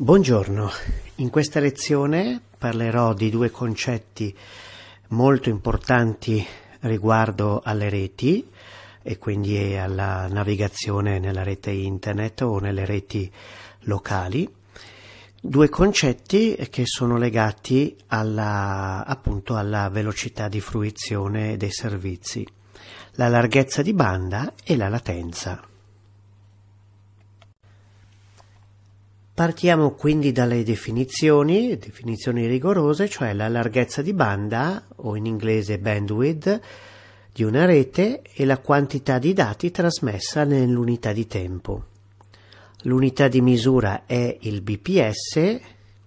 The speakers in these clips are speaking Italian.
Buongiorno, in questa lezione parlerò di due concetti molto importanti riguardo alle reti e quindi alla navigazione nella rete internet o nelle reti locali, due concetti che sono legati alla, appunto alla velocità di fruizione dei servizi, la larghezza di banda e la latenza. Partiamo quindi dalle definizioni, definizioni rigorose, cioè la larghezza di banda, o in inglese bandwidth, di una rete e la quantità di dati trasmessa nell'unità di tempo. L'unità di misura è il BPS,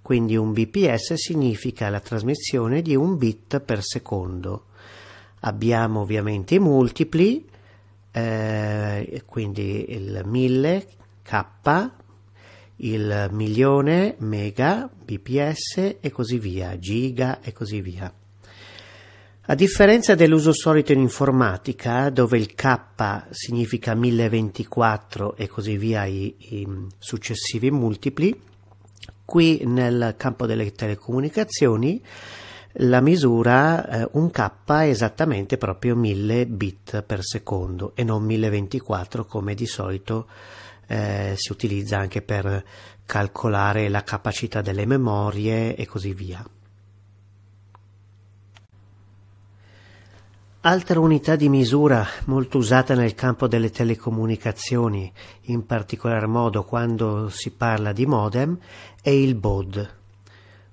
quindi un BPS significa la trasmissione di un bit per secondo. Abbiamo ovviamente i multipli, eh, quindi il 1000, k, il milione, mega, bps e così via, giga e così via. A differenza dell'uso solito in informatica, dove il K significa 1024 e così via i, i, successivi multipli, qui nel campo delle telecomunicazioni la misura eh, un K è esattamente proprio 1000 bit per secondo e non 1024 come di solito eh, si utilizza anche per calcolare la capacità delle memorie e così via. Altra unità di misura molto usata nel campo delle telecomunicazioni, in particolar modo quando si parla di modem, è il BOD.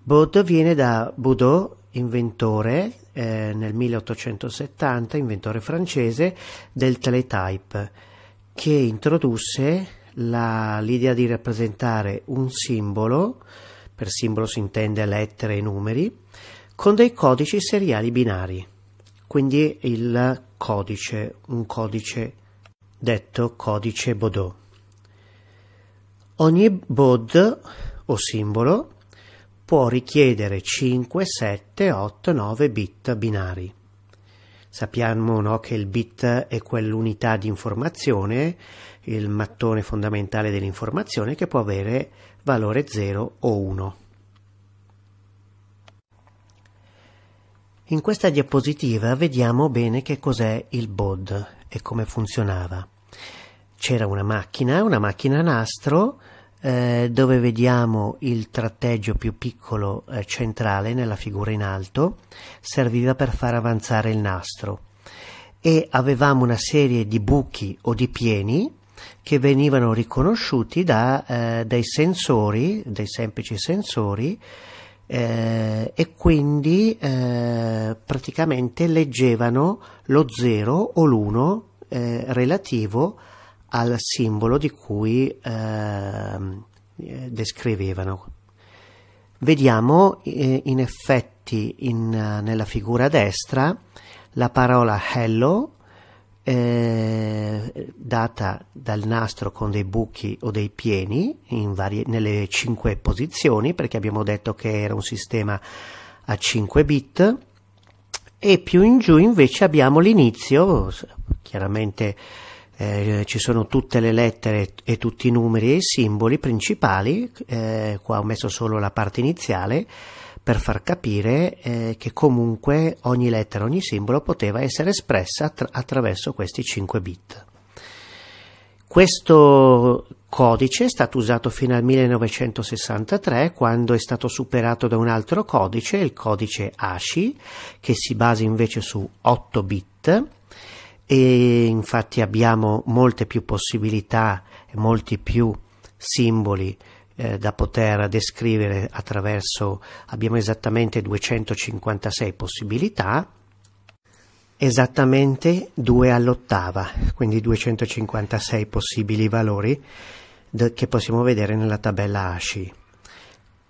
BOD viene da Boudot, inventore eh, nel 1870, inventore francese del teletype, che introdusse la, l'idea di rappresentare un simbolo, per simbolo si intende lettere e numeri, con dei codici seriali binari, quindi il codice, un codice detto codice Baudot. Ogni BOD o simbolo può richiedere 5, 7, 8, 9 bit binari. Sappiamo no, che il bit è quell'unità di informazione il mattone fondamentale dell'informazione che può avere valore 0 o 1. In questa diapositiva vediamo bene che cos'è il BOD e come funzionava. C'era una macchina, una macchina nastro, eh, dove vediamo il tratteggio più piccolo eh, centrale nella figura in alto, serviva per far avanzare il nastro e avevamo una serie di buchi o di pieni che venivano riconosciuti da, eh, dai sensori, dai semplici sensori, eh, e quindi eh, praticamente leggevano lo 0 o l'1 eh, relativo al simbolo di cui ehm, eh, descrivevano. Vediamo eh, in effetti in, nella figura destra la parola hello eh, data dal nastro con dei buchi o dei pieni varie, nelle cinque posizioni perché abbiamo detto che era un sistema a 5 bit e più in giù invece abbiamo l'inizio chiaramente eh, ci sono tutte le lettere e tutti i numeri e i simboli principali eh, qua ho messo solo la parte iniziale per far capire eh, che comunque ogni lettera, ogni simbolo poteva essere espressa attra- attraverso questi 5 bit. Questo codice è stato usato fino al 1963 quando è stato superato da un altro codice, il codice ASCII, che si basa invece su 8 bit e infatti abbiamo molte più possibilità e molti più simboli eh, da poter descrivere attraverso, abbiamo esattamente 256 possibilità, esattamente 2 all'ottava, quindi 256 possibili valori che possiamo vedere nella tabella ASCII.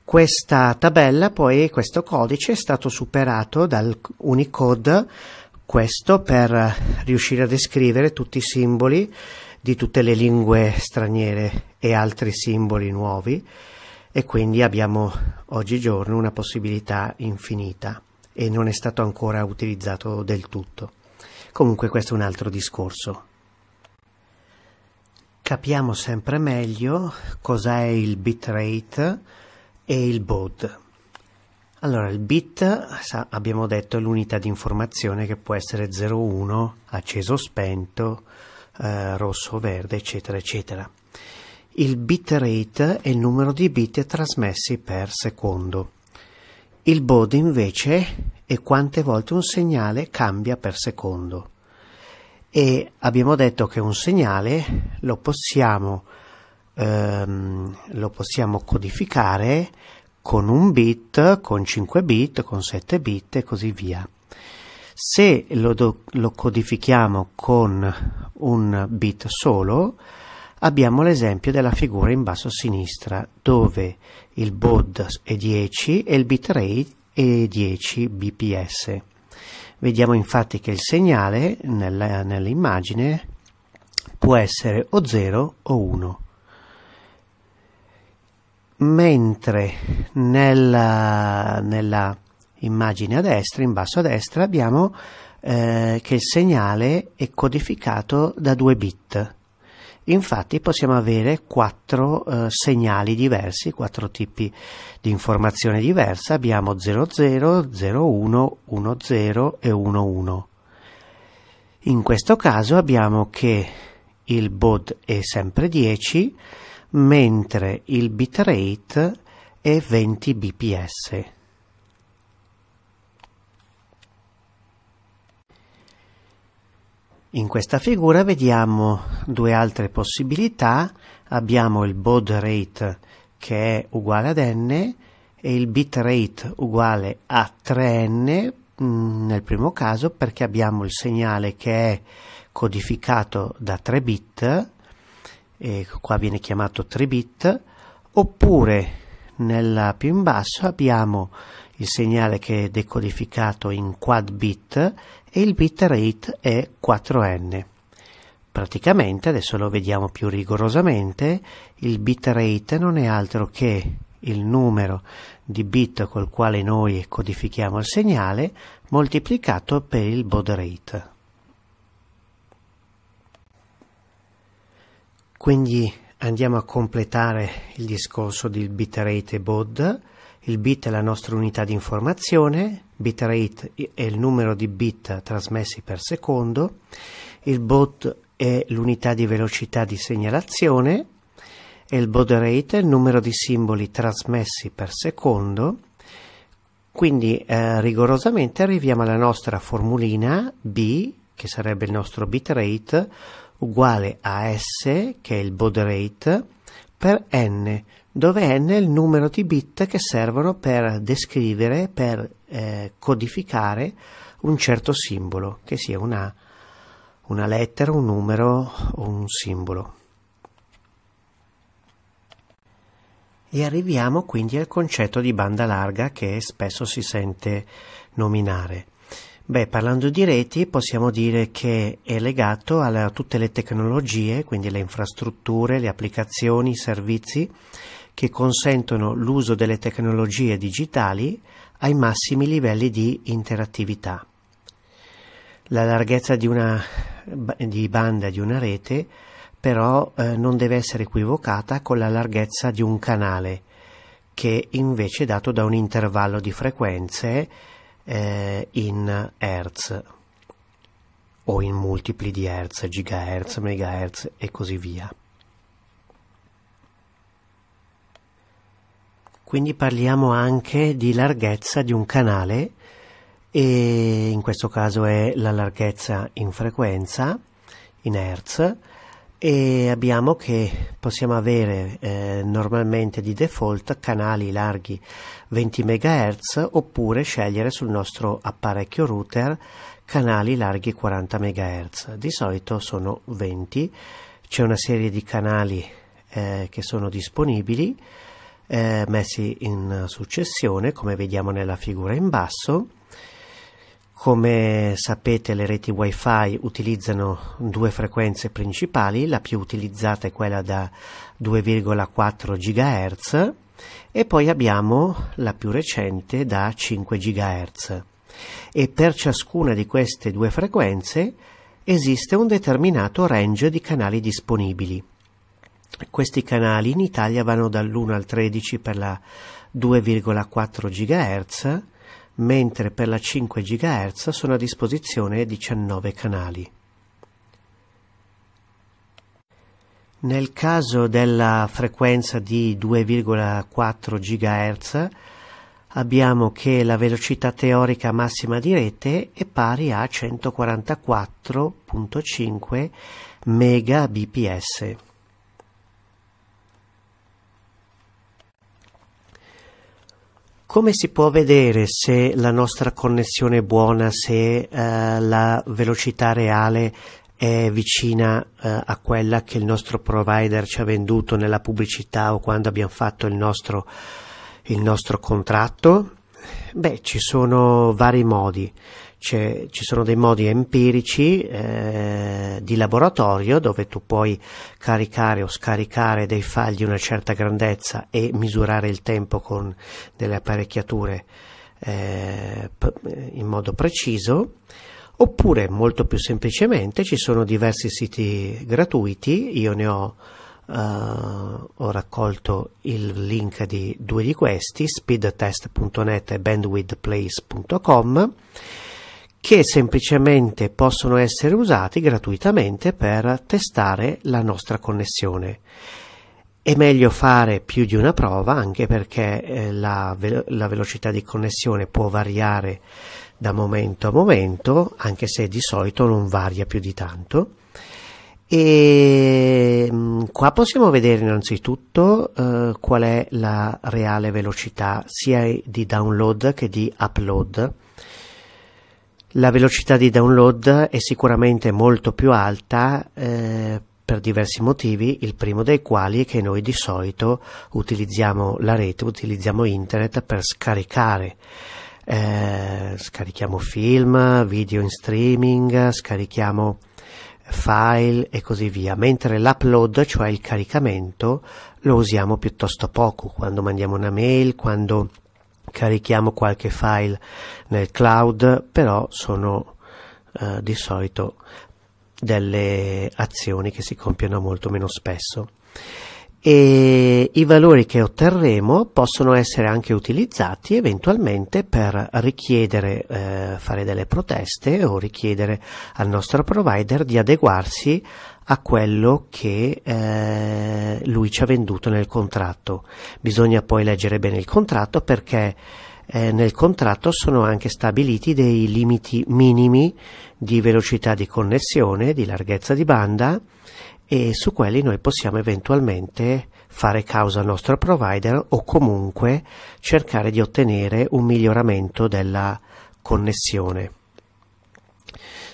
Questa tabella, poi, questo codice è stato superato dal Unicode, questo per riuscire a descrivere tutti i simboli di tutte le lingue straniere e altri simboli nuovi e quindi abbiamo oggigiorno una possibilità infinita e non è stato ancora utilizzato del tutto. Comunque questo è un altro discorso. Capiamo sempre meglio cosa è il bitrate e il baud. Allora, il bit, sa, abbiamo detto, è l'unità di informazione che può essere 01, acceso o spento, eh, rosso, verde, eccetera, eccetera. Il bitrate è il numero di bit trasmessi per secondo. Il baud invece è quante volte un segnale cambia per secondo. E abbiamo detto che un segnale lo possiamo, ehm, lo possiamo codificare con un bit, con 5 bit, con 7 bit e così via. Se lo, do, lo codifichiamo con un bit solo, abbiamo l'esempio della figura in basso a sinistra, dove il BOD è 10 e il bit rate è 10 bps. Vediamo infatti che il segnale nell'immagine può essere o 0 o 1 mentre nella, nella, immagine a destra, in basso a destra, abbiamo eh, che il segnale è codificato da 2 bit. Infatti possiamo avere quattro eh, segnali diversi, quattro tipi di informazione diversa. Abbiamo 00, 01, 10 e 11. In questo caso abbiamo che il bod è sempre 10, mentre il bitrate è 20 bps. In questa figura vediamo due altre possibilità, abbiamo il baud rate che è uguale ad n e il bit rate uguale a 3n mm, nel primo caso perché abbiamo il segnale che è codificato da 3 bit e qua viene chiamato 3 bit oppure nella più in basso abbiamo il segnale che è decodificato in quad bit e il bit rate è 4n. Praticamente, adesso lo vediamo più rigorosamente, il bit rate non è altro che il numero di bit col quale noi codifichiamo il segnale moltiplicato per il baud rate. Quindi andiamo a completare il discorso del bitrate e bod. Il bit è la nostra unità di informazione, bitrate è il numero di bit trasmessi per secondo, il bod è l'unità di velocità di segnalazione e il baud rate è il numero di simboli trasmessi per secondo. Quindi eh, rigorosamente arriviamo alla nostra formulina B, che sarebbe il nostro bitrate, uguale a S, che è il baud rate, per n, dove n è il numero di bit che servono per descrivere, per eh, codificare un certo simbolo, che sia una, una lettera, un numero o un simbolo. E arriviamo quindi al concetto di banda larga che spesso si sente nominare. Beh, parlando di reti, possiamo dire che è legato a tutte le tecnologie, quindi le infrastrutture, le applicazioni, i servizi che consentono l'uso delle tecnologie digitali ai massimi livelli di interattività. La larghezza di, una, di banda di una rete però eh, non deve essere equivocata con la larghezza di un canale, che invece è dato da un intervallo di frequenze eh, in Hertz o in multipli di Hertz, gigahertz, megahertz e così via. Quindi parliamo anche di larghezza di un canale e in questo caso è la larghezza in frequenza in Hertz e abbiamo che possiamo avere eh, normalmente di default canali larghi 20 MHz oppure scegliere sul nostro apparecchio router canali larghi 40 MHz. Di solito sono 20, c'è una serie di canali eh, che sono disponibili eh, messi in successione come vediamo nella figura in basso come sapete le reti wifi utilizzano due frequenze principali, la più utilizzata è quella da 2,4 GHz e poi abbiamo la più recente da 5 GHz e per ciascuna di queste due frequenze esiste un determinato range di canali disponibili. Questi canali in Italia vanno dall'1 al 13 per la 2,4 GHz mentre per la 5 GHz sono a disposizione 19 canali. Nel caso della frequenza di 2,4 GHz abbiamo che la velocità teorica massima di rete è pari a 144.5 Mbps. Come si può vedere se la nostra connessione è buona, se eh, la velocità reale è vicina eh, a quella che il nostro provider ci ha venduto nella pubblicità o quando abbiamo fatto il nostro, il nostro contratto? Beh, ci sono vari modi ci sono dei modi empirici eh, di laboratorio dove tu puoi caricare o scaricare dei file di una certa grandezza e misurare il tempo con delle apparecchiature eh, in modo preciso. Oppure, molto più semplicemente, ci sono diversi siti gratuiti, io ne ho, eh, ho raccolto il link di due di questi, speedtest.net e bandwidthplace.com, che semplicemente possono essere usati gratuitamente per testare la nostra connessione. È meglio fare più di una prova anche perché eh, la, ve- la, velocità di connessione può variare da momento a momento, anche se di solito non varia più di tanto. E mm, qua possiamo vedere innanzitutto eh, qual è la reale velocità sia di download che di upload la velocità di download è sicuramente molto più alta eh, per diversi motivi, il primo dei quali è che noi di solito utilizziamo la rete, utilizziamo internet per scaricare. Eh, scarichiamo film, video in streaming, scarichiamo file e così via, mentre l'upload, cioè il caricamento, lo usiamo piuttosto poco quando mandiamo una mail, quando carichiamo qualche file nel cloud, però sono eh, di solito delle azioni che si compiono molto meno spesso e i valori che otterremo possono essere anche utilizzati eventualmente per richiedere, eh, fare delle proteste o richiedere al nostro provider di adeguarsi a quello che eh, lui ci ha venduto nel contratto. Bisogna poi leggere bene il contratto perché eh, nel contratto sono anche stabiliti dei limiti minimi di velocità di connessione, di larghezza di banda, e su quelli noi possiamo eventualmente fare causa al nostro provider o comunque cercare di ottenere un miglioramento della connessione.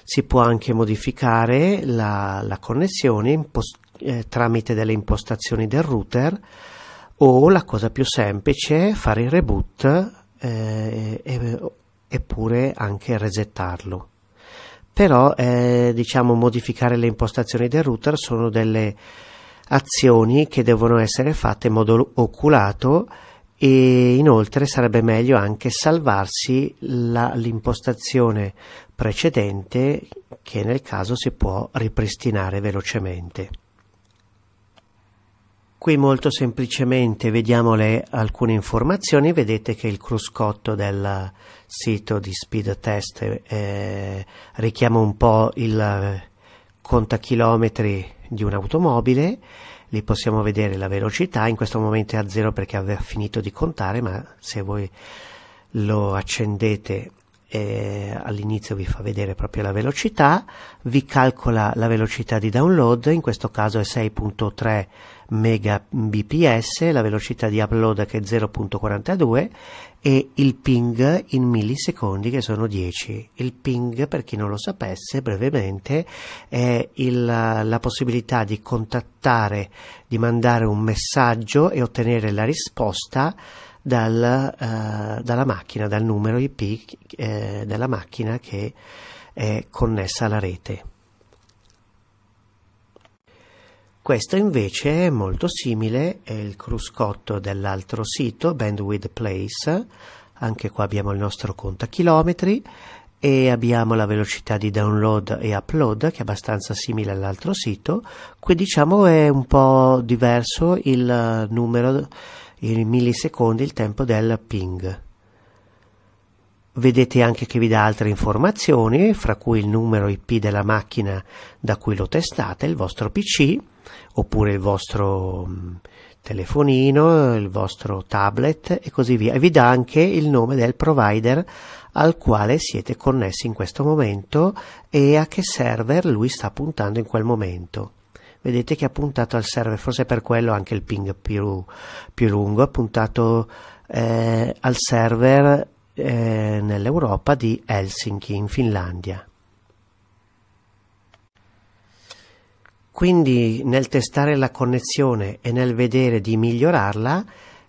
Si può anche modificare la, la connessione impost- eh, tramite delle impostazioni del router o la cosa più semplice fare il reboot eh, eppure anche resettarlo però eh, diciamo modificare le impostazioni del router sono delle azioni che devono essere fatte in modo oculato e inoltre sarebbe meglio anche salvarsi l'impostazione precedente che nel caso si può ripristinare velocemente. Qui molto semplicemente vediamo le, alcune informazioni, vedete che il cruscotto del sito di speed test eh, richiama un po' il contachilometri di un'automobile lì possiamo vedere la velocità in questo momento è a zero perché aveva finito di contare ma se voi lo accendete eh, all'inizio vi fa vedere proprio la velocità, vi calcola la velocità di download, in questo caso è 6.3 Mbps, la velocità di upload che è 0.42 e il ping in millisecondi che sono 10. Il ping, per chi non lo sapesse, brevemente è il, la possibilità di contattare, di mandare un messaggio e ottenere la risposta dal, eh, dalla macchina, dal numero IP eh, della macchina che è connessa alla rete. Questo invece è molto simile, è il cruscotto dell'altro sito, Bandwidth Place, anche qua abbiamo il nostro contachilometri e abbiamo la velocità di download e upload che è abbastanza simile all'altro sito, qui diciamo è un po' diverso il eh, numero i millisecondi il tempo del ping. Vedete anche che vi dà altre informazioni, fra cui il numero IP della macchina da cui lo testate, il vostro PC, oppure il vostro mm, telefonino, il vostro tablet e così via. E vi dà anche il nome del provider al quale siete connessi in questo momento e a che server lui sta puntando in quel momento vedete che ha puntato al server, forse per quello anche il ping più, più lungo, ha puntato eh, al server eh, nell'Europa di Helsinki in Finlandia. Quindi nel testare la connessione e nel vedere di migliorarla,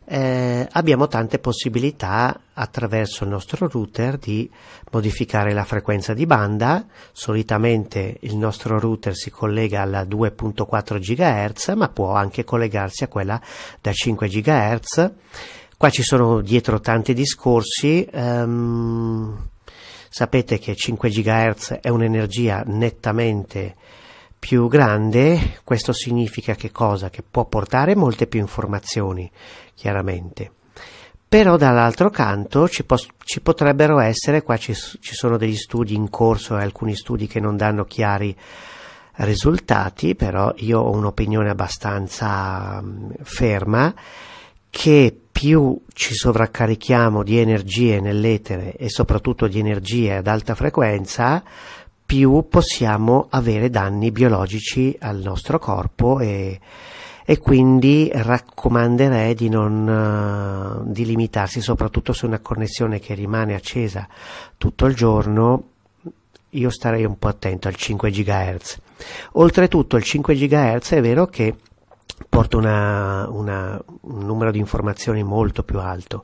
eh, abbiamo tante possibilità attraverso il nostro router di modificare la frequenza di banda. Solitamente il nostro router si collega alla 2.4 GHz, ma può anche collegarsi a quella da 5 GHz. Qua ci sono dietro tanti discorsi. Um, sapete che 5 GHz è un'energia nettamente più grande, questo significa che cosa? Che può portare molte più informazioni, chiaramente. Però dall'altro canto ci, po- ci potrebbero essere, qua ci, ci sono degli studi in corso e alcuni studi che non danno chiari risultati, però io ho un'opinione abbastanza mm, ferma che più ci sovraccarichiamo di energie nell'etere e soprattutto di energie ad alta frequenza, più possiamo avere danni biologici al nostro corpo e, e quindi raccomanderei di non eh, di limitarsi soprattutto su una connessione che rimane accesa tutto il giorno io starei un po' attento al 5 GHz oltretutto il 5 GHz è vero che porta una, una, un numero di informazioni molto più alto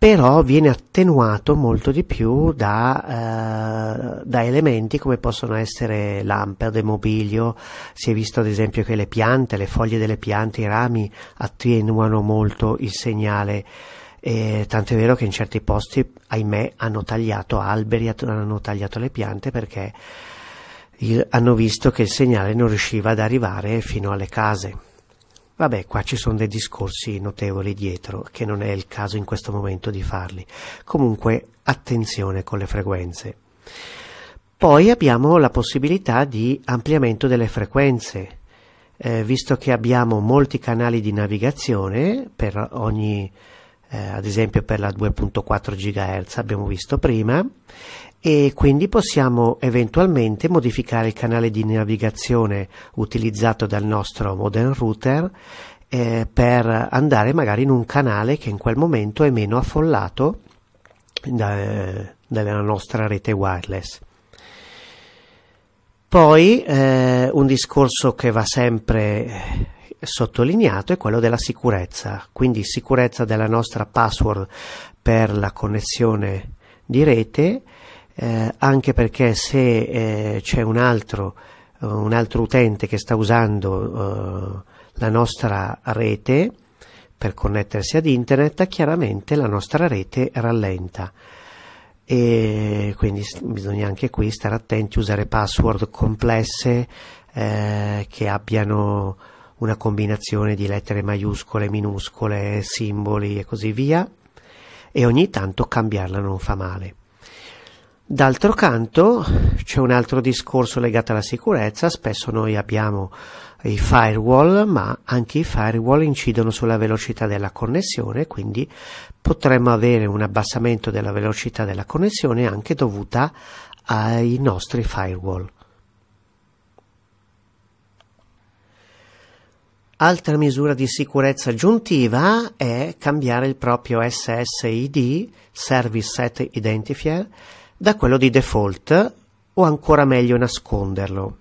però viene attenuato molto di più da, eh, da, elementi come possono essere lampade, mobilio, si è visto ad esempio che le piante, le foglie delle piante, i rami attenuano molto il segnale, eh, tant'è vero che in certi posti, ahimè, hanno tagliato alberi, hanno tagliato le piante perché il, hanno visto che il segnale non riusciva ad arrivare fino alle case. Vabbè, qua ci sono dei discorsi notevoli dietro, che non è il caso in questo momento di farli. Comunque, attenzione con le frequenze. Poi abbiamo la possibilità di ampliamento delle frequenze. Eh, visto che abbiamo molti canali di navigazione per ogni eh, ad esempio per la 2.4 GHz abbiamo visto prima e quindi possiamo eventualmente modificare il canale di navigazione utilizzato dal nostro modern router eh, per andare magari in un canale che in quel momento è meno affollato da, eh, dalla nostra rete wireless. Poi eh, un discorso che va sempre eh, sottolineato è quello della sicurezza, quindi sicurezza della nostra password per la connessione di rete eh, anche perché se eh, c'è un altro, eh, un altro utente che sta usando eh, la nostra rete per connettersi ad internet, chiaramente la nostra rete rallenta e quindi bisogna anche qui stare attenti, usare password complesse eh, che abbiano una combinazione di lettere maiuscole, minuscole, simboli e così via e ogni tanto cambiarla non fa male. D'altro canto c'è un altro discorso legato alla sicurezza, spesso noi abbiamo i firewall, ma anche i firewall incidono sulla velocità della connessione, quindi potremmo avere un abbassamento della velocità della connessione anche dovuta ai nostri firewall. Altra misura di sicurezza aggiuntiva è cambiare il proprio SSID, Service Set Identifier, da quello di default o ancora meglio nasconderlo.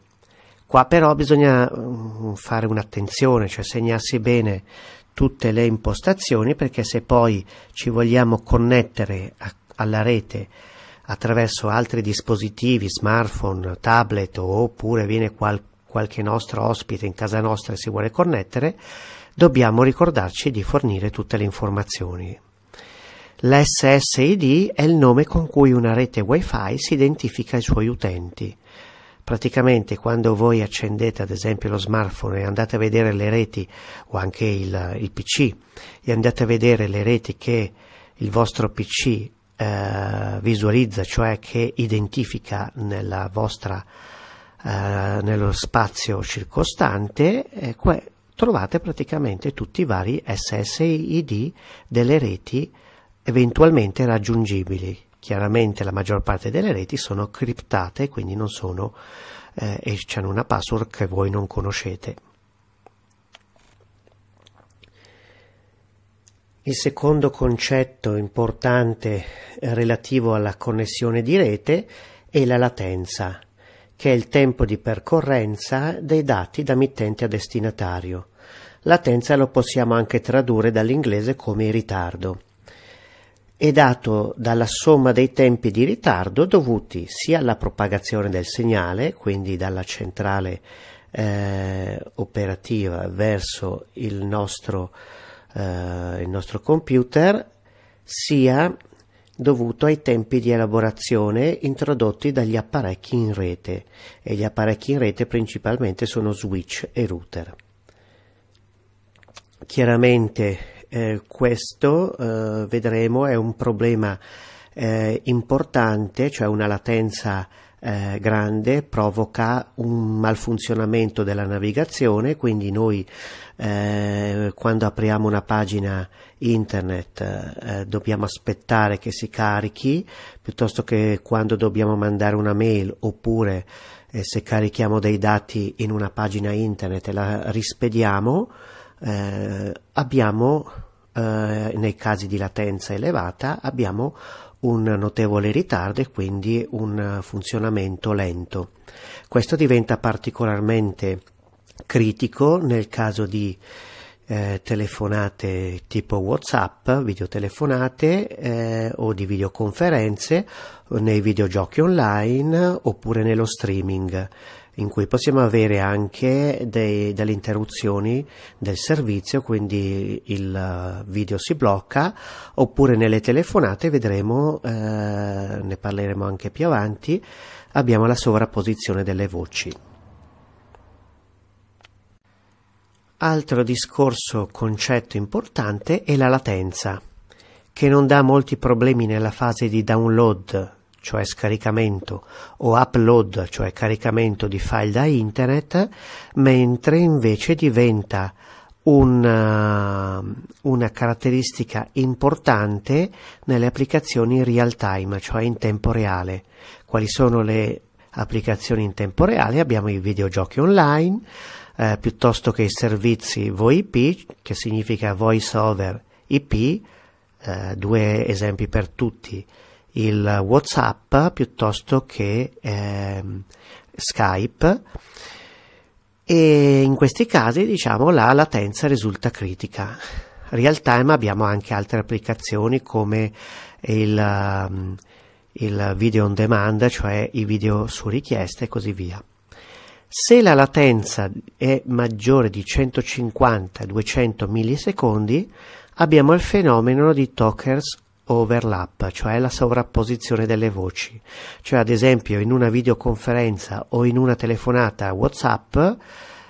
Qua però bisogna mm, fare un'attenzione, cioè segnarsi bene tutte le impostazioni perché se poi ci vogliamo connettere a, alla rete attraverso altri dispositivi, smartphone, tablet oppure viene qual, qualche nostro ospite in casa nostra e si vuole connettere, dobbiamo ricordarci di fornire tutte le informazioni. L'SSID è il nome con cui una rete WiFi si identifica ai suoi utenti. Praticamente quando voi accendete ad esempio lo smartphone e andate a vedere le reti o anche il, il PC e andate a vedere le reti che il vostro PC eh, visualizza, cioè che identifica nella vostra, eh, nello spazio circostante, eh, que- trovate praticamente tutti i vari SSID delle reti eventualmente raggiungibili. Chiaramente la maggior parte delle reti sono criptate, quindi non sono eh, e hanno una password che voi non conoscete. Il secondo concetto importante relativo alla connessione di rete è la latenza, che è il tempo di percorrenza dei dati da mittente a destinatario. Latenza lo possiamo anche tradurre dall'inglese come ritardo è dato dalla somma dei tempi di ritardo dovuti sia alla propagazione del segnale, quindi dalla centrale eh, operativa verso il nostro, eh, il nostro computer, sia dovuto ai tempi di elaborazione introdotti dagli apparecchi in rete e gli apparecchi in rete principalmente sono switch e router. Chiaramente eh, questo, eh, vedremo, è un problema eh, importante, cioè una latenza eh, grande provoca un malfunzionamento della navigazione, quindi noi eh, quando apriamo una pagina internet dobbiamo aspettare che si carichi, piuttosto che quando dobbiamo mandare una mail oppure se carichiamo dei dati in una pagina internet e la rispediamo, eh, abbiamo, eh, nei casi di latenza elevata, abbiamo un notevole ritardo e quindi un funzionamento lento. Questo diventa particolarmente critico nel caso di eh, telefonate tipo WhatsApp, videotelefonate eh, o di videoconferenze, nei videogiochi online oppure nello streaming in cui possiamo avere anche dei, delle interruzioni del servizio, quindi il video si blocca, oppure nelle telefonate vedremo, eh, ne parleremo anche più avanti, abbiamo la sovrapposizione delle voci. Altro discorso, concetto importante è la latenza, che non dà molti problemi nella fase di download cioè scaricamento, o upload, cioè caricamento di file da internet, mentre invece diventa una, eh, una caratteristica importante nelle applicazioni real time, cioè in tempo reale. Quali sono le applicazioni in tempo reale? Abbiamo i videogiochi online, eh, piuttosto che i servizi VoIP, che significa Voice over IP, eh, due esempi per tutti il WhatsApp piuttosto che eh, Skype e in questi casi diciamo la latenza risulta critica. Real time abbiamo anche altre applicazioni come il, ehm, il video on demand, cioè i video su richiesta e così via. Se la latenza è maggiore di 150-200 millisecondi, abbiamo il fenomeno di talkers overlap, cioè la sovrapposizione delle voci. Cioè, ad esempio, in una videoconferenza o in una telefonata WhatsApp,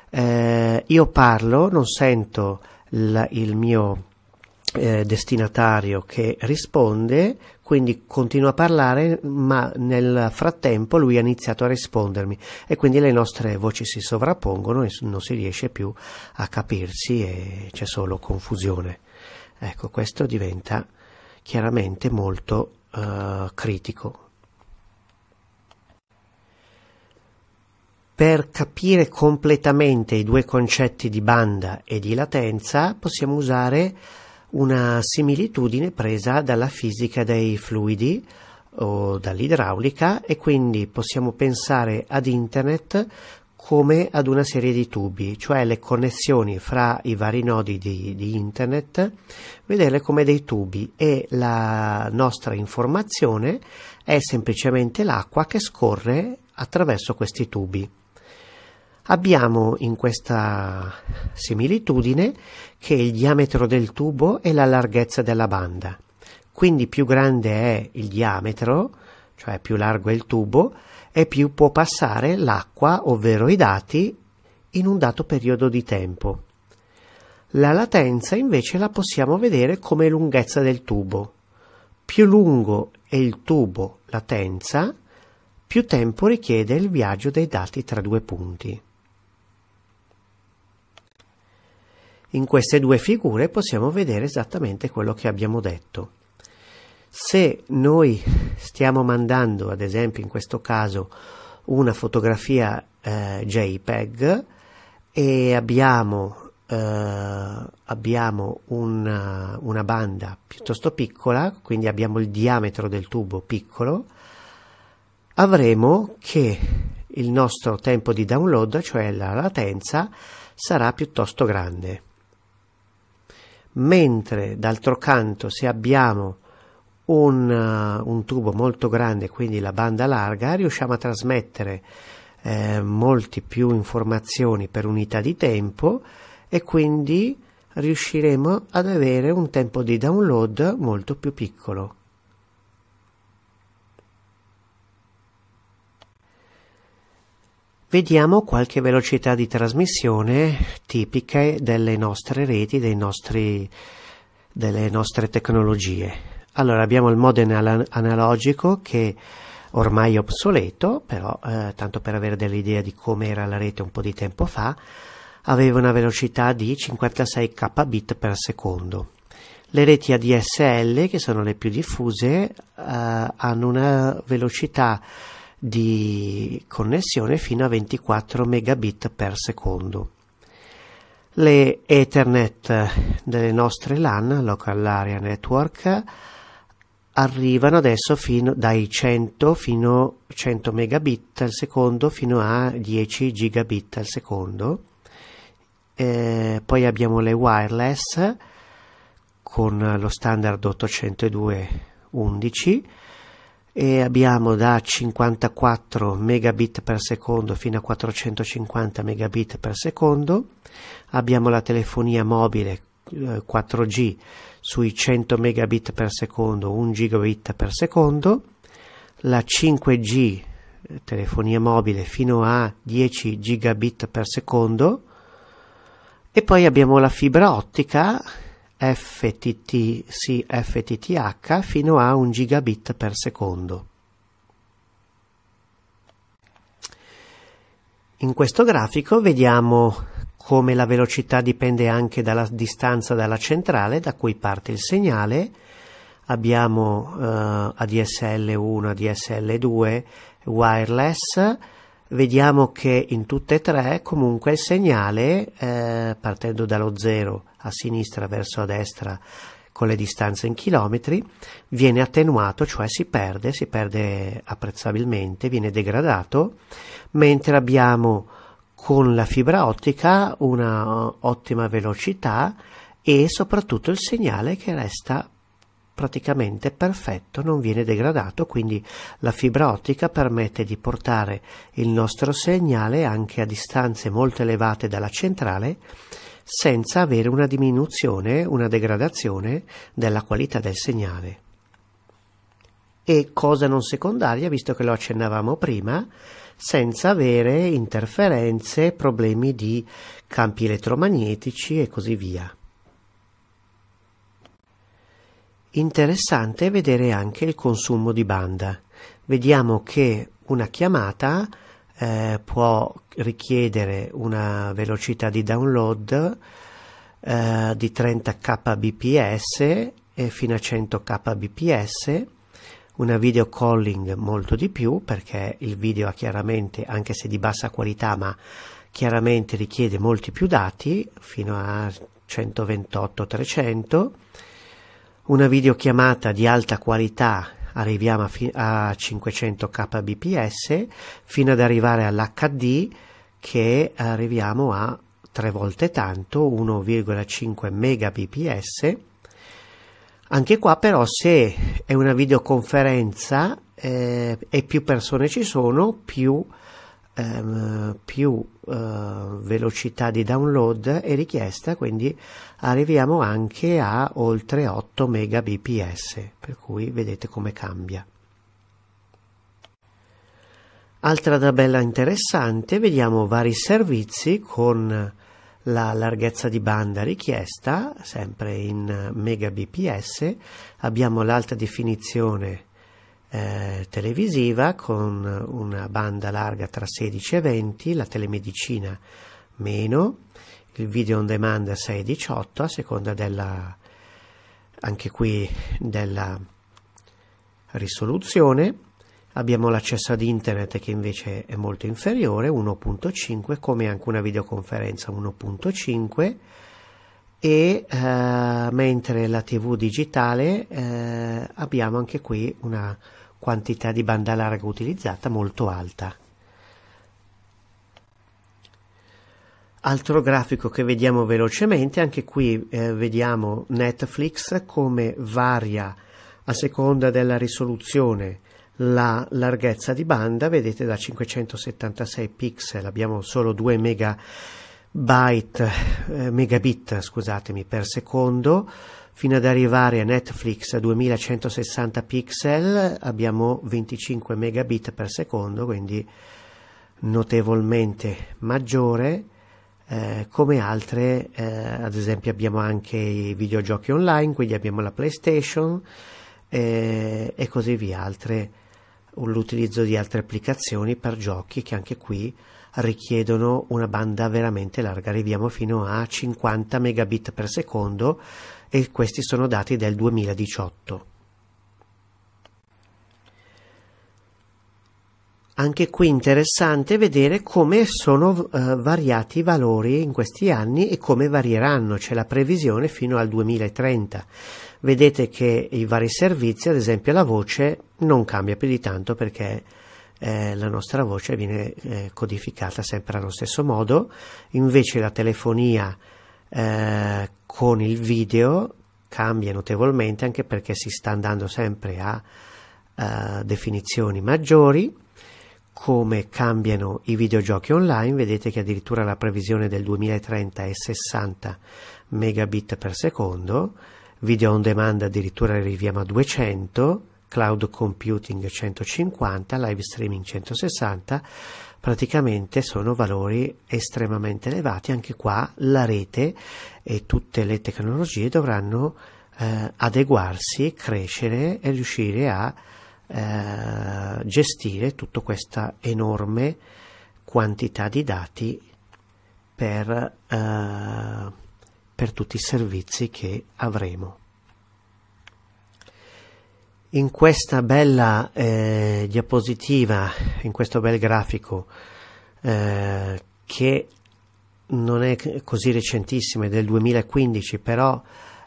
eh, io parlo, non sento il, il mio eh, destinatario che risponde, quindi continuo a parlare, ma nel frattempo lui ha iniziato a rispondermi e quindi le nostre voci si sovrappongono e non si riesce più a capirsi e c'è solo confusione. Ecco, questo diventa chiaramente molto eh, critico. Per capire completamente i due concetti di banda e di latenza possiamo usare una similitudine presa dalla fisica dei fluidi o dall'idraulica e quindi possiamo pensare ad internet come ad una serie di tubi, cioè le connessioni fra i vari nodi di, di internet, vederle come dei tubi e la nostra informazione è semplicemente l'acqua che scorre attraverso questi tubi. Abbiamo in questa similitudine che il diametro del tubo è la larghezza della banda, quindi più grande è il diametro, cioè più largo è il tubo, e più può passare l'acqua, ovvero i dati, in un dato periodo di tempo. La latenza invece la possiamo vedere come lunghezza del tubo. Più lungo è il tubo latenza, più tempo richiede il viaggio dei dati tra due punti. In queste due figure possiamo vedere esattamente quello che abbiamo detto. Se noi stiamo mandando, ad esempio in questo caso, una fotografia eh, JPEG e abbiamo, eh, abbiamo una, una, banda piuttosto piccola, quindi abbiamo il diametro del tubo piccolo, avremo che il nostro tempo di download, cioè la latenza, sarà piuttosto grande. Mentre d'altro canto se abbiamo un, eh, un tubo molto grande, quindi la banda larga, riusciamo a trasmettere eh, molti più informazioni per unità di tempo e quindi riusciremo ad avere un tempo di download molto più piccolo. Vediamo qualche velocità di trasmissione tipiche delle nostre reti, nostri, delle nostre tecnologie. Allora abbiamo il modem analogico che ormai è obsoleto, però eh, tanto per avere dell'idea di come era la rete un po' di tempo fa, aveva una velocità di 56 kbit per secondo. Le reti ADSL, che sono le più diffuse, eh, hanno una velocità di connessione fino a 24 megabit per secondo. Le Ethernet delle nostre LAN, Local Area Network, arrivano adesso fino dai 100 fino 100 megabit al secondo fino a 10 gigabit al secondo eh, poi abbiamo le wireless con lo standard 802.11 e abbiamo da 54 megabit per secondo fino a 450 megabit per secondo abbiamo la telefonia mobile 4G sui 100 megabit per secondo, 1 gigabit per secondo, la 5G telefonia mobile fino a 10 gigabit per secondo e poi abbiamo la fibra ottica FTTC FTTH fino a 1 gigabit per secondo. In questo grafico vediamo come la velocità dipende anche dalla distanza dalla centrale da cui parte il segnale, abbiamo eh, ADSL1, ADSL2, wireless, vediamo che in tutte e tre comunque il segnale eh, partendo dallo 0 a sinistra verso a destra con le distanze in chilometri viene attenuato, cioè si perde, si perde apprezzabilmente, viene degradato, mentre abbiamo con la fibra ottica una ottima velocità e soprattutto il segnale che resta praticamente perfetto, non viene degradato, quindi la fibra ottica permette di portare il nostro segnale anche a distanze molto elevate dalla centrale senza avere una diminuzione, una degradazione della qualità del segnale. E cosa non secondaria, visto che lo accennavamo prima, senza avere interferenze, problemi di campi elettromagnetici e così via. Interessante vedere anche il consumo di banda. Vediamo che una chiamata eh, può richiedere una velocità di download eh, di 30 kbps e fino a 100 kbps una video calling molto di più perché il video ha chiaramente, anche se di bassa qualità, ma chiaramente richiede molti più dati, fino a 128-300, una videochiamata di alta qualità arriviamo a, fi- a 500 kbps fino ad arrivare all'HD che arriviamo a tre volte tanto 1,5 megabps anche qua però se è una videoconferenza eh, e più persone ci sono, più, ehm, più eh, velocità di download è richiesta, quindi arriviamo anche a oltre 8 Mbps, per cui vedete come cambia. Altra tabella interessante, vediamo vari servizi con la larghezza di banda richiesta, sempre in megabps, abbiamo l'alta definizione eh, televisiva con una banda larga tra 16 e 20, la telemedicina meno, il video on demand 6 e 18 a seconda della, anche qui della risoluzione abbiamo l'accesso ad internet che invece è molto inferiore, 1.5, come anche una videoconferenza 1.5 e eh, mentre la tv digitale eh, abbiamo anche qui una quantità di banda larga utilizzata molto alta. Altro grafico che vediamo velocemente, anche qui eh, vediamo Netflix come varia a seconda della risoluzione la larghezza di banda vedete da 576 pixel abbiamo solo 2 megabyte eh, megabit scusatemi per secondo fino ad arrivare a Netflix a 2160 pixel abbiamo 25 megabit per secondo quindi notevolmente maggiore eh, come altre eh, ad esempio abbiamo anche i videogiochi online quindi abbiamo la PlayStation eh, e così via altre l'utilizzo di altre applicazioni per giochi che anche qui richiedono una banda veramente larga, arriviamo fino a 50 megabit per secondo e questi sono dati del 2018. Anche qui interessante vedere come sono eh, variati i valori in questi anni e come varieranno, c'è la previsione fino al 2030. Vedete che i vari servizi, ad esempio la voce, non cambia più di tanto perché eh, la nostra voce viene eh, codificata sempre allo stesso modo, invece la telefonia eh, con il video cambia notevolmente anche perché si sta andando sempre a eh, definizioni maggiori come cambiano i videogiochi online, vedete che addirittura la previsione del 2030 è 60 megabit per secondo, video on demand addirittura arriviamo a 200, cloud computing 150, live streaming 160, praticamente sono valori estremamente elevati, anche qua la rete e tutte le tecnologie dovranno eh, adeguarsi, crescere e riuscire a eh, gestire tutta questa enorme quantità di dati per, eh, per tutti i servizi che avremo. In questa bella eh, diapositiva, in questo bel grafico eh, che non è così recentissimo, è del 2015, però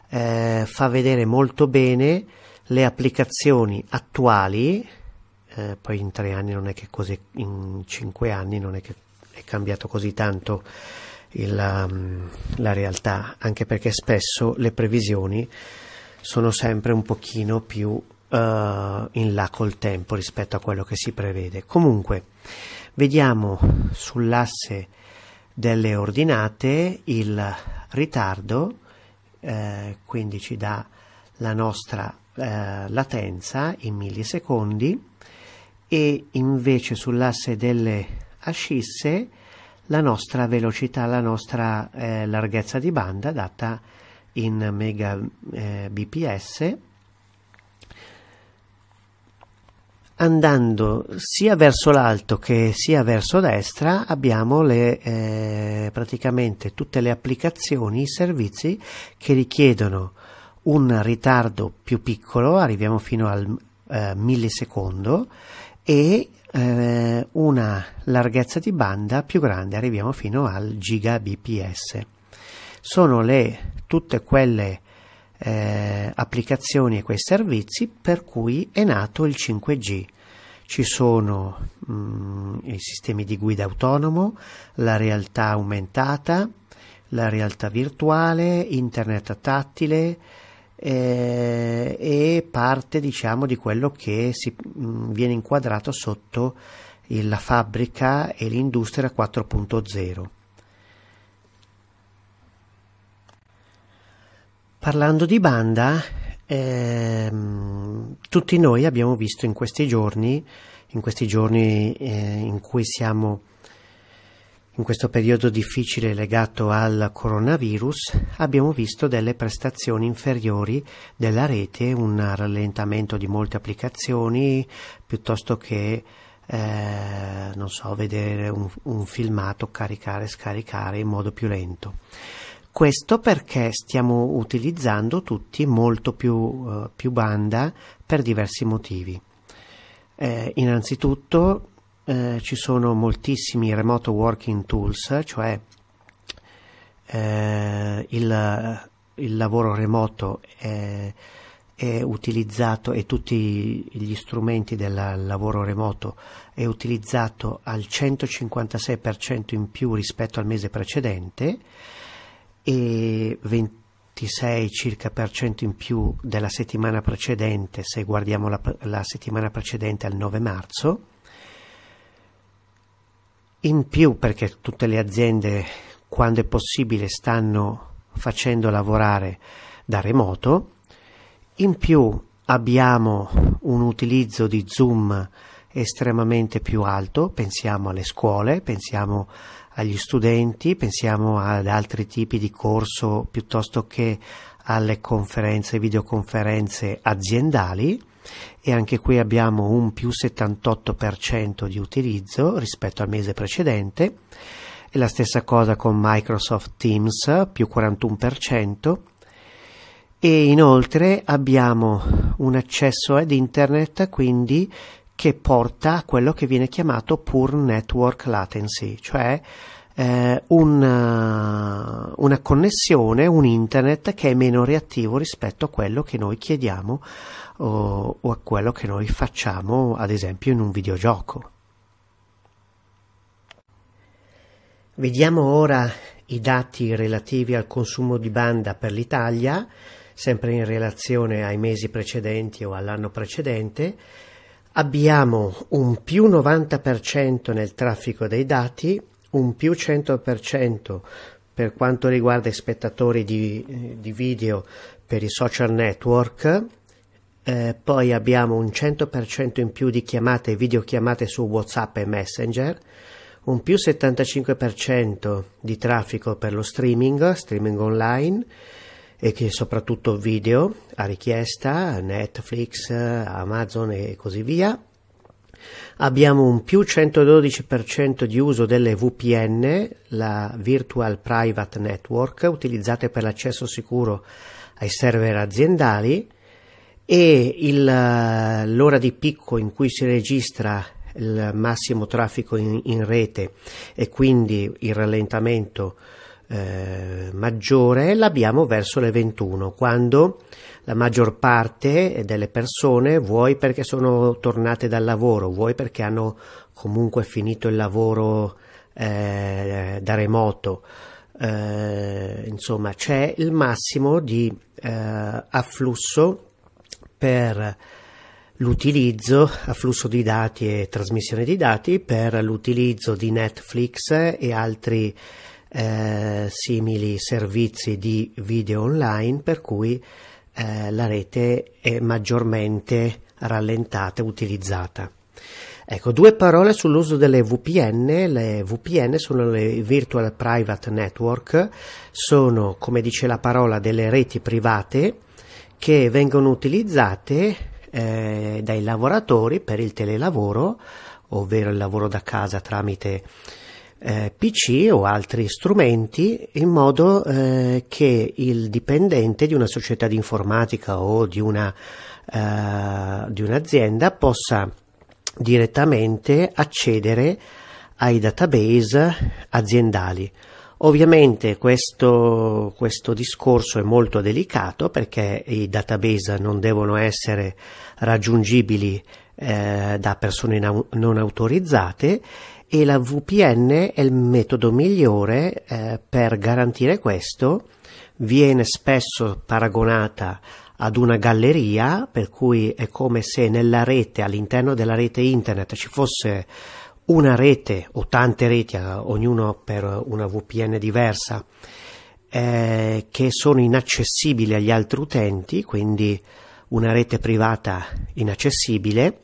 eh, fa vedere molto bene le applicazioni attuali, eh, poi in tre anni non è che così, in cinque anni non è che è cambiato così tanto il, la, um, la realtà, anche perché spesso le previsioni sono sempre un pochino più uh, in là col tempo rispetto a quello che si prevede. Comunque, vediamo sull'asse delle ordinate il ritardo, eh, quindi ci dà la nostra eh, latenza in millisecondi e invece sull'asse delle ascisse la nostra velocità, la nostra eh, larghezza di banda data in megabps eh, andando sia verso l'alto che sia verso destra abbiamo le, eh, praticamente tutte le applicazioni, i servizi che richiedono un ritardo più piccolo, arriviamo fino al eh, millisecondo, e eh, una larghezza di banda più grande, arriviamo fino al gigabps. Sono le, tutte quelle eh, applicazioni e quei servizi per cui è nato il 5G. Ci sono mh, mm, i sistemi di guida autonomo, la realtà aumentata, la realtà virtuale, internet tattile, eh, e parte diciamo di quello che si, mh, mm, viene inquadrato sotto il, la fabbrica e l'industria 4.0. Parlando di banda, ehm, tutti noi abbiamo visto in questi giorni, in questi giorni eh, in cui siamo in questo periodo difficile legato al coronavirus abbiamo visto delle prestazioni inferiori della rete, un rallentamento di molte applicazioni piuttosto che eh, non so, vedere un, un filmato, caricare e scaricare in modo più lento. Questo perché stiamo utilizzando tutti molto più, eh, più banda per diversi motivi. Eh, innanzitutto eh, ci sono moltissimi remote working tools, cioè eh, il, il, lavoro remoto è, è, utilizzato e tutti gli strumenti del lavoro remoto è utilizzato al 156% in più rispetto al mese precedente e 26 circa per cento in più della settimana precedente se guardiamo la, la settimana precedente al 9 marzo in più perché tutte le aziende, quando è possibile, stanno facendo lavorare da remoto, in più abbiamo un utilizzo di Zoom estremamente più alto, pensiamo alle scuole, pensiamo agli studenti, pensiamo ad altri tipi di corso piuttosto che alle conferenze, videoconferenze aziendali e anche qui abbiamo un più 78% di utilizzo rispetto al mese precedente e la stessa cosa con Microsoft Teams più 41% e inoltre abbiamo un accesso ad internet quindi che porta a quello che viene chiamato pure network latency cioè eh, una, eh, una connessione, un internet che è meno reattivo rispetto a quello che noi chiediamo o, o a quello che noi facciamo ad esempio in un videogioco. Vediamo ora i dati relativi al consumo di banda per l'Italia, sempre in relazione ai mesi precedenti o all'anno precedente. Abbiamo un più 90% nel traffico dei dati, un più 100% per quanto riguarda i spettatori di, di video per i social network, eh, poi abbiamo un 100% in più di chiamate e videochiamate su WhatsApp e Messenger, un più 75% di traffico per lo streaming, streaming online e che soprattutto video a richiesta, Netflix, Amazon e così via. Abbiamo un più 112% di uso delle VPN, la Virtual Private Network, utilizzate per l'accesso sicuro ai server aziendali e il, eh, l'ora di picco in cui si registra il massimo traffico in, in rete e quindi il rallentamento eh, maggiore l'abbiamo verso le 21 quando la maggior parte delle persone vuoi perché sono tornate dal lavoro vuoi perché hanno comunque finito il lavoro eh, da remoto eh, insomma c'è il massimo di eh, afflusso per l'utilizzo, afflusso di dati e trasmissione di dati, per l'utilizzo di Netflix e altri eh, simili servizi di video online, per cui eh, la rete è maggiormente rallentata e utilizzata. Ecco, due parole sull'uso delle VPN. Le VPN sono le Virtual Private Network, sono, come dice la parola, delle reti private che vengono utilizzate eh, dai lavoratori per il telelavoro, ovvero il lavoro da casa tramite eh, PC o altri strumenti, in modo eh, che il dipendente di una società di informatica o di, una, eh, di un'azienda possa direttamente accedere ai database aziendali. Ovviamente questo, questo discorso è molto delicato perché i database non devono essere raggiungibili eh, da persone non autorizzate e la VPN è il metodo migliore eh, per garantire questo. Viene spesso paragonata ad una galleria, per cui è come se nella rete, all'interno della rete internet, ci fosse una rete o tante reti, ognuno per una VPN diversa, eh, che sono inaccessibili agli altri utenti, quindi una rete privata inaccessibile.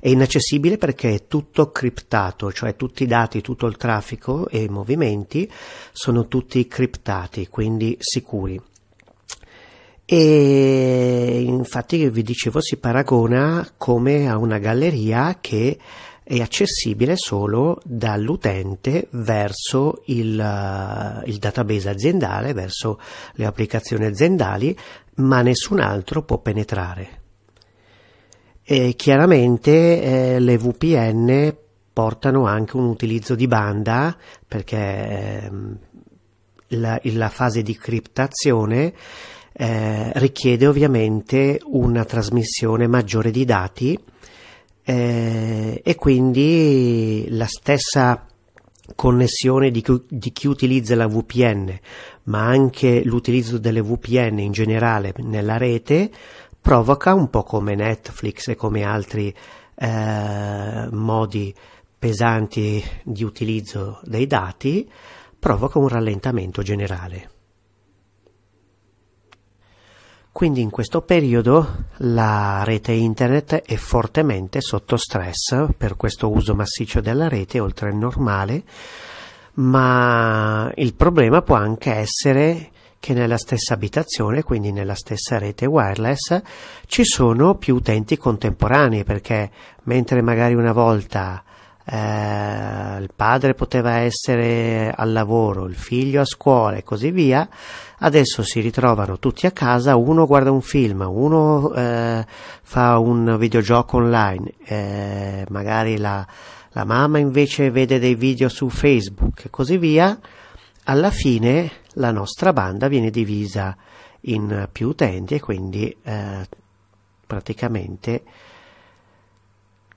È inaccessibile perché è tutto criptato, cioè tutti i dati, tutto il traffico e i movimenti sono tutti criptati, quindi sicuri. E infatti vi dicevo si paragona come a una galleria che è accessibile solo dall'utente verso il, eh, il database aziendale, verso le applicazioni aziendali, ma nessun altro può penetrare. E chiaramente eh, le VPN portano anche un utilizzo di banda perché ehm, la, la, fase di criptazione eh, richiede ovviamente una trasmissione maggiore di dati eh, e quindi la stessa connessione di chi, di chi, utilizza la VPN, ma anche l'utilizzo delle VPN in generale nella rete provoca un po' come Netflix e come altri eh, modi pesanti di utilizzo dei dati, provoca un rallentamento generale. Quindi in questo periodo la rete internet è fortemente sotto stress per questo uso massiccio della rete oltre al normale, ma il problema può anche essere che nella stessa abitazione, quindi nella stessa rete wireless, ci sono più utenti contemporanei perché mentre magari una volta eh, il padre poteva essere al lavoro, il figlio a scuola e così via, adesso si ritrovano tutti a casa, uno guarda un film, uno eh, fa un videogioco online, eh, magari la, la mamma invece vede dei video su Facebook e così via, alla fine la nostra banda viene divisa in più utenti e quindi eh, praticamente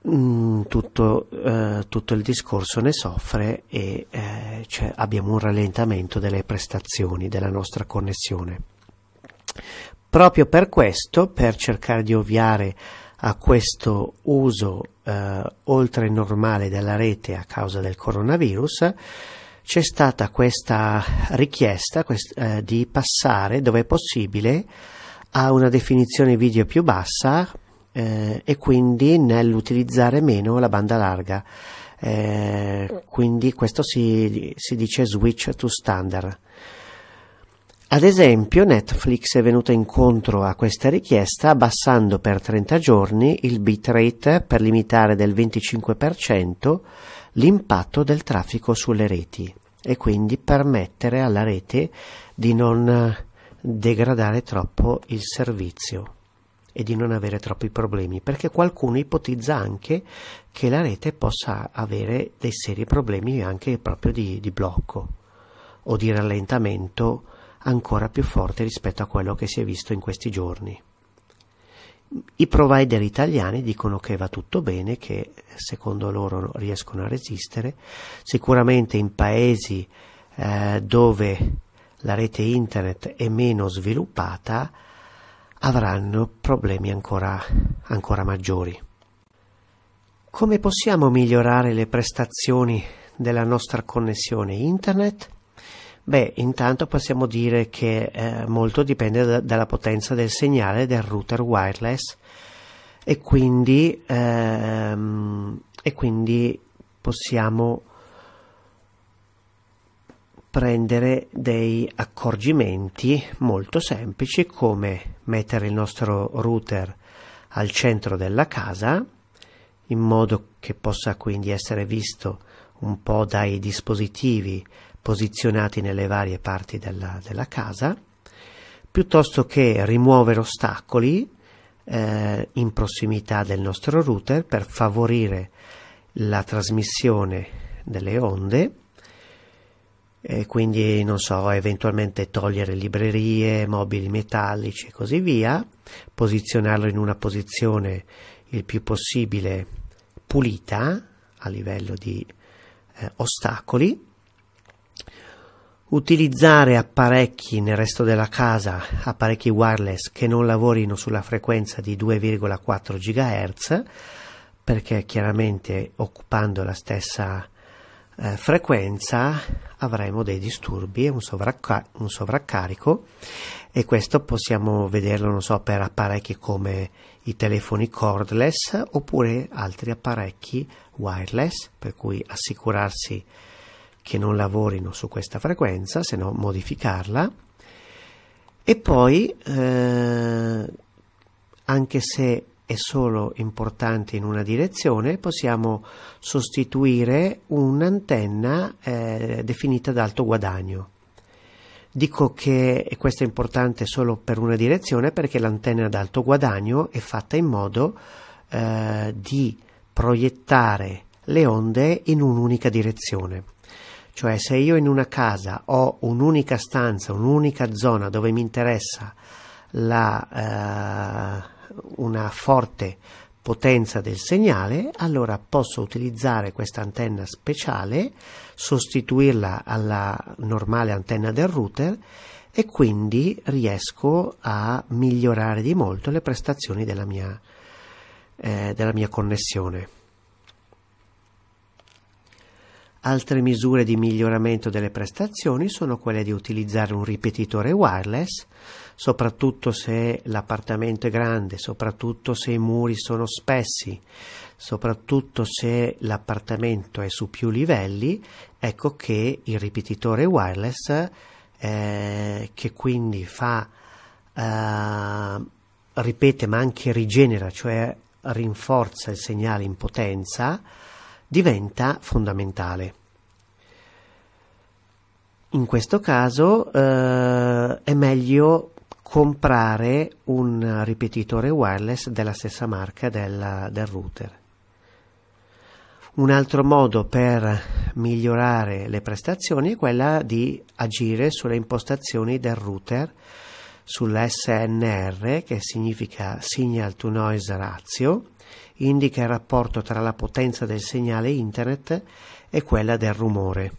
Mm, tutto, eh, tutto, il discorso ne soffre e eh, cioè abbiamo un rallentamento delle prestazioni della nostra connessione. Proprio per questo, per cercare di ovviare a questo uso eh, oltre normale della rete a causa del coronavirus, c'è stata questa richiesta quest, eh, di passare, dove è possibile, a una definizione video più bassa, eh, e quindi nell'utilizzare meno la banda larga. Eh, mm. quindi questo si, si dice switch to standard. Ad esempio, Netflix è venuta incontro a questa richiesta abbassando per 30 giorni il bitrate per limitare del 25% l'impatto del traffico sulle reti e quindi permettere alla rete di non degradare troppo il servizio e di non avere troppi problemi, perché qualcuno ipotizza anche che la rete possa avere dei seri problemi anche proprio di, di blocco o di rallentamento ancora più forte rispetto a quello che si è visto in questi giorni. I provider italiani dicono che va tutto bene, che secondo loro riescono a resistere, sicuramente in paesi eh, dove la rete internet è meno sviluppata avranno problemi ancora, ancora maggiori. Come possiamo migliorare le prestazioni della nostra connessione internet? Beh, intanto possiamo dire che eh, molto dipende da, dalla potenza del segnale del router wireless e quindi, ehm, e quindi possiamo prendere dei accorgimenti molto semplici come mettere il nostro router al centro della casa in modo che possa quindi essere visto un po' dai dispositivi posizionati nelle varie parti della, della casa piuttosto che rimuovere ostacoli eh, in prossimità del nostro router per favorire la trasmissione delle onde e quindi non so, eventualmente togliere librerie, mobili metallici e così via, posizionarlo in una posizione il più possibile pulita a livello di eh, ostacoli, utilizzare apparecchi nel resto della casa, apparecchi wireless che non lavorino sulla frequenza di 2,4 GHz, perché chiaramente occupando la stessa eh, frequenza avremo dei disturbi e un, sovracca un, sovraccarico e questo possiamo vederlo non so, per apparecchi come i telefoni cordless oppure altri apparecchi wireless per cui assicurarsi che non lavorino su questa frequenza se no modificarla e poi eh, anche se è solo importante in una direzione, possiamo sostituire un'antenna eh, definita ad alto guadagno. Dico che questo è importante solo per una direzione perché l'antenna ad alto guadagno è fatta in modo eh, di proiettare le onde in un'unica direzione. Cioè se io in una casa ho un'unica stanza, un'unica zona dove mi interessa la, eh, una forte potenza del segnale, allora posso utilizzare questa antenna speciale, sostituirla alla normale antenna del router e quindi riesco a migliorare di molto le prestazioni della mia, eh, della mia connessione. Altre misure di miglioramento delle prestazioni sono quelle di utilizzare un ripetitore wireless soprattutto se l'appartamento è grande, soprattutto se i muri sono spessi, soprattutto se l'appartamento è su più livelli, ecco che il ripetitore wireless eh, che quindi fa eh, ripete ma anche rigenera, cioè rinforza il segnale in potenza, diventa fondamentale. In questo caso eh, è meglio comprare un ripetitore wireless della stessa marca del, del router. Un altro modo per migliorare le prestazioni è quella di agire sulle impostazioni del router sull'SNR che significa Signal to Noise Ratio, indica il rapporto tra la potenza del segnale internet e quella del rumore.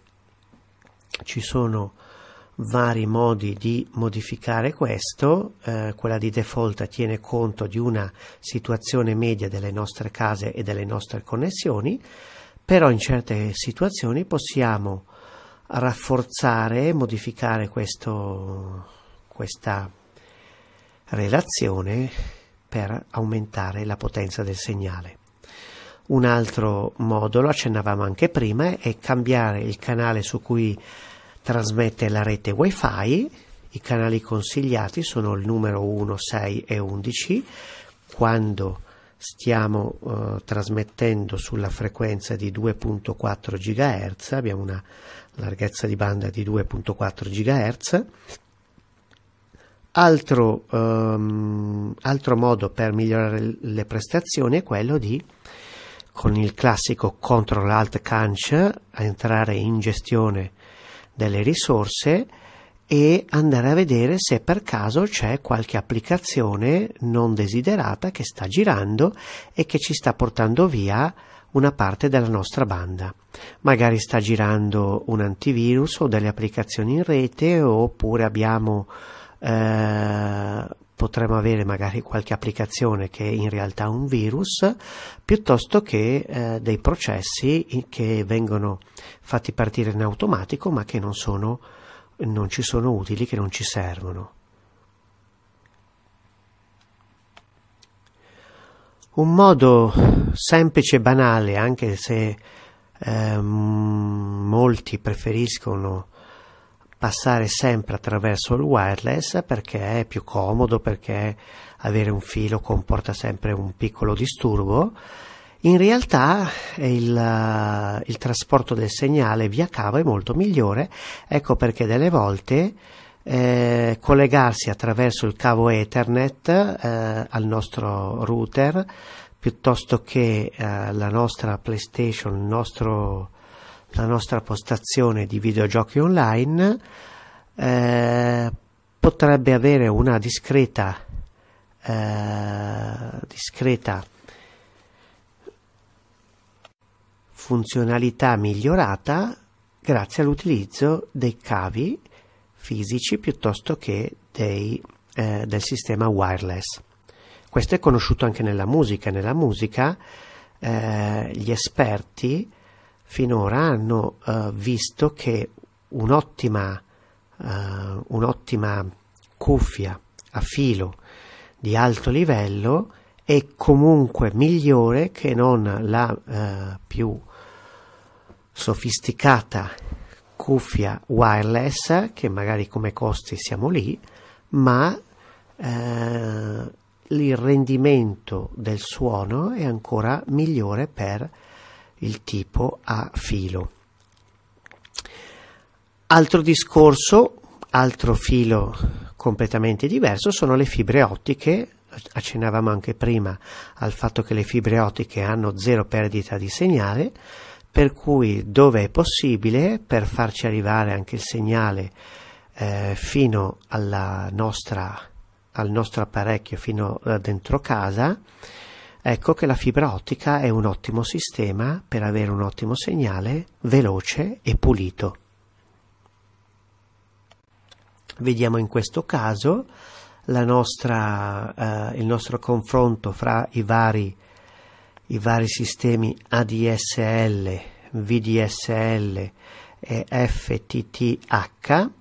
Ci sono vari modi di modificare questo, eh, quella di default tiene conto di una situazione media delle nostre case e delle nostre connessioni, però in certe situazioni possiamo rafforzare e modificare questo, questa relazione per aumentare la potenza del segnale. Un altro modo, lo accennavamo anche prima, è cambiare il canale su cui Trasmette la rete WiFi, i canali consigliati sono il numero 1, 6 e 11. Quando stiamo eh, trasmettendo sulla frequenza di 2.4 GHz, abbiamo una larghezza di banda di 2.4 GHz. Altro, ehm, altro, modo per migliorare le prestazioni è quello di, con il classico Ctrl Alt canch entrare in gestione delle risorse e andare a vedere se per caso c'è qualche applicazione non desiderata che sta girando e che ci sta portando via una parte della nostra banda. Magari sta girando un antivirus o delle applicazioni in rete oppure abbiamo eh, potremmo avere magari qualche applicazione che è in realtà un virus, piuttosto che eh, dei processi che vengono fatti partire in automatico ma che non, sono, non ci sono utili, che non ci servono. Un modo semplice e banale, anche se eh, molti preferiscono passare sempre attraverso il wireless perché è più comodo, perché avere un filo comporta sempre un piccolo disturbo. In realtà il, eh, il trasporto del segnale via cavo è molto migliore, ecco perché delle volte eh, collegarsi attraverso il cavo Ethernet eh, al nostro router piuttosto che eh, la nostra PlayStation, il nostro la nostra postazione di videogiochi online eh, potrebbe avere una discreta, eh, discreta funzionalità migliorata grazie all'utilizzo dei cavi fisici piuttosto che dei, eh, del sistema wireless. Questo è conosciuto anche nella musica. Nella musica eh, gli esperti finora hanno eh, visto che un'ottima, eh, un'ottima cuffia a filo di alto livello è comunque migliore che non la eh, più sofisticata cuffia wireless che magari come costi siamo lì ma eh, il rendimento del suono è ancora migliore per il tipo a filo. Altro discorso, altro filo completamente diverso sono le fibre ottiche accennavamo anche prima al fatto che le fibre ottiche hanno zero perdita di segnale, per cui dove è possibile, per farci arrivare anche il segnale eh, fino nostra, al nostro apparecchio, fino eh, dentro casa, Ecco che la fibra ottica è un ottimo sistema per avere un ottimo segnale veloce e pulito. Vediamo in questo caso nostra, eh, il nostro confronto fra i vari, i vari sistemi ADSL, VDSL e FTTH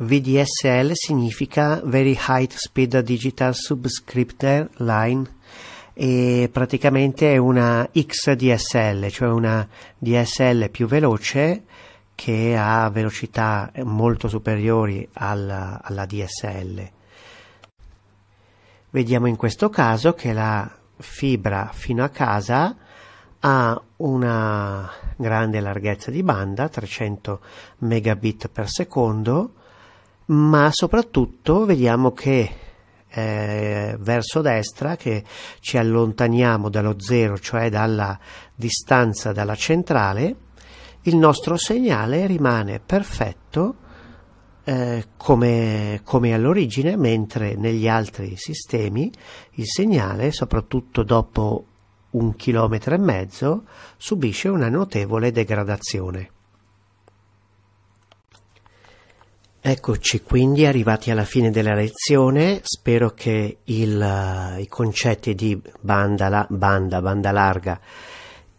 VDSL significa Very High Speed Digital Subscripter Line e praticamente è una XDSL, cioè una DSL più veloce che ha velocità molto superiori alla, alla DSL. Vediamo in questo caso che la fibra fino a casa ha una grande larghezza di banda, 300 megabit per secondo, ma soprattutto vediamo che eh, verso destra che ci allontaniamo dallo zero cioè dalla distanza dalla centrale il nostro segnale rimane perfetto eh, come, come all'origine mentre negli altri sistemi il segnale soprattutto dopo un chilometro e mezzo subisce una notevole degradazione Eccoci quindi arrivati alla fine della lezione, spero che il, eh, i concetti di banda, la, banda, banda larga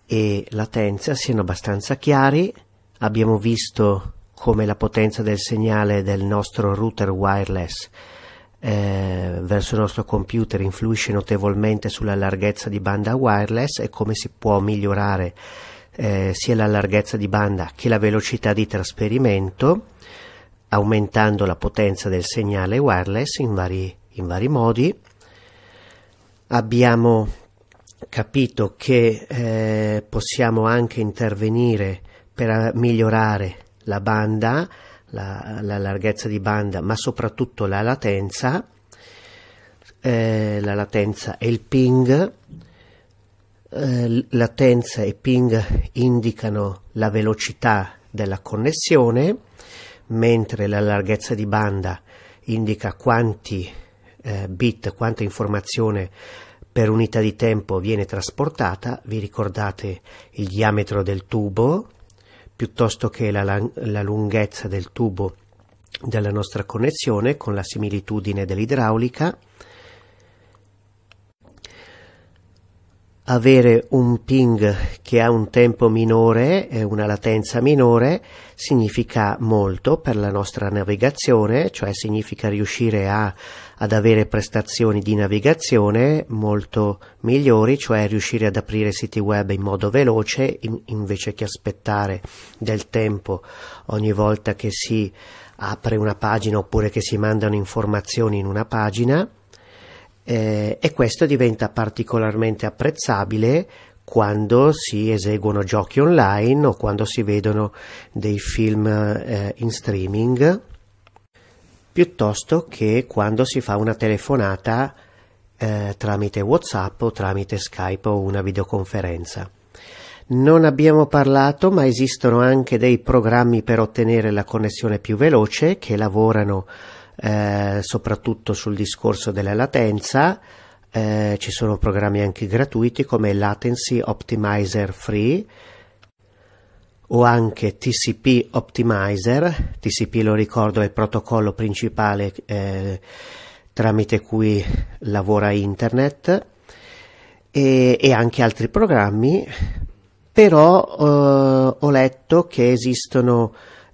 e latenza siano abbastanza chiari. Abbiamo visto come la potenza del segnale del nostro router wireless eh, verso il nostro computer influisce notevolmente sulla larghezza di banda wireless e come si può migliorare eh, sia la larghezza di banda che la velocità di trasferimento aumentando la potenza del segnale wireless in vari, in vari modi. Abbiamo capito che eh, possiamo anche intervenire per eh, migliorare la banda, la, la larghezza di banda, ma soprattutto la latenza, eh, la latenza e il ping. Eh, latenza e ping indicano la velocità della connessione mentre la larghezza di banda indica quanti eh, bit, quanta informazione per unità di tempo viene trasportata, vi ricordate il diametro del tubo piuttosto che la, la lunghezza del tubo della nostra connessione con la similitudine dell'idraulica avere un ping che ha un tempo minore e una latenza minore significa molto per la nostra navigazione, cioè significa riuscire a, ad avere prestazioni di navigazione molto migliori, cioè riuscire ad aprire siti web in modo veloce in, invece che aspettare del tempo ogni volta che si apre una pagina oppure che si mandano informazioni in una pagina eh, e questo diventa particolarmente apprezzabile quando si eseguono giochi online o quando si vedono dei film eh, in streaming piuttosto che quando si fa una telefonata eh, tramite WhatsApp o tramite Skype o una videoconferenza. Non abbiamo parlato, ma esistono anche dei programmi per ottenere la connessione più veloce che lavorano eh, soprattutto sul discorso della latenza. Eh, ci sono programmi anche gratuiti come Latency Optimizer Free o anche TCP Optimizer. TCP lo ricordo è il protocollo principale eh, tramite cui lavora internet e, e anche altri programmi. Però eh, ho letto che esistono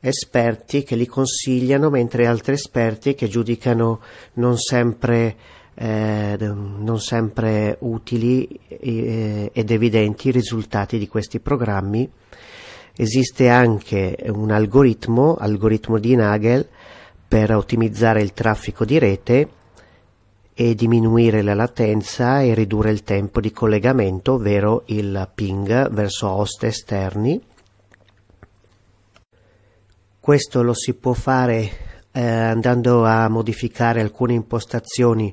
esperti che li consigliano, mentre altri esperti che giudicano non sempre, eh, non sempre utili eh, ed evidenti i risultati di questi programmi. Esiste anche un algoritmo, algoritmo di Nagel, per ottimizzare il traffico di rete e diminuire la latenza e ridurre il tempo di collegamento, ovvero il ping verso host esterni questo lo si può fare eh, andando a modificare alcune impostazioni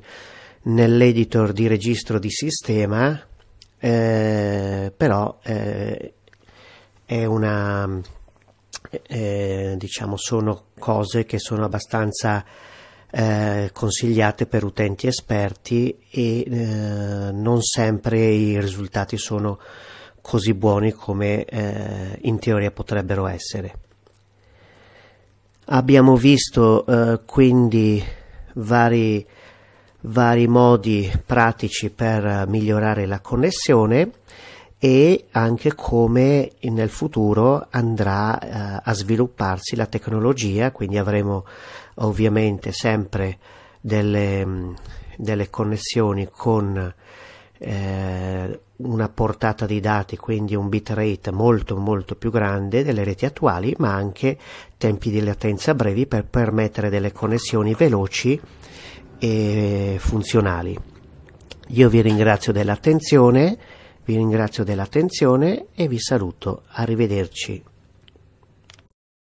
nell'editor di registro di sistema, eh, però eh, è una, eh, diciamo, sono cose che sono abbastanza eh, consigliate per utenti esperti e eh, non sempre i risultati sono così buoni come in teoria potrebbero essere. Abbiamo visto eh, quindi vari, vari, modi pratici per migliorare la connessione e anche come nel futuro andrà eh, a svilupparsi la tecnologia, quindi avremo ovviamente sempre delle, mm, delle connessioni con eh, una portata di dati, quindi un bitrate molto molto più grande delle reti attuali, ma anche tempi di latenza brevi per permettere delle connessioni veloci e funzionali. Io vi ringrazio dell'attenzione, vi ringrazio dell'attenzione e vi saluto. Arrivederci.